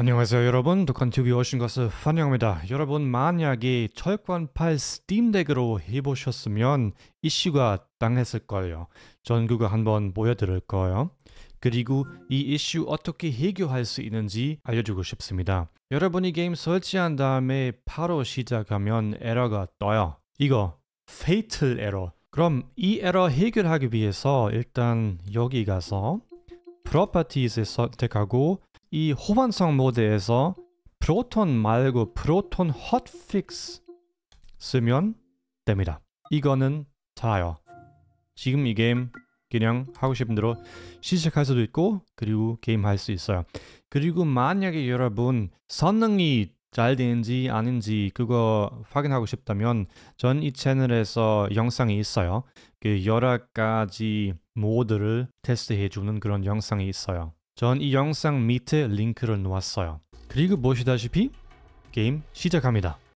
안녕하세요 여러분 독한TV 오신 것을 환영합니다 여러분 만약에 철권8 스팀덱으로 해보셨으면 이슈가 당했을걸요 전국을 한번 보여드릴거예요 그리고 이 이슈 어떻게 해결할 수 있는지 알려주고 싶습니다 여러분이 게임 설치한 다음에 바로 시작하면 에러가 떠요 이거 페이틀 에러 그럼 이 에러 해결하기 위해서 일단 여기 가서 프로퍼티즈 선택하고 이 호환성 모드에서 프로톤 말고 프로톤 헛픽스 쓰면 됩니다. 이거는 다요. 지금 이 게임 그냥 하고 싶은 대로 시작할 수도 있고 그리고 게임 할 수 있어요. 그리고 만약에 여러분 성능이 잘 되는지 아닌지 그거 확인하고 싶다면 전 이 채널에서 영상이 있어요. 그 여러 가지 모드를 테스트해 주는 그런 영상이 있어요. 전이 영상 밑에 링크를 놓았어요. 그리고 보시다시피 게임 시작합니다.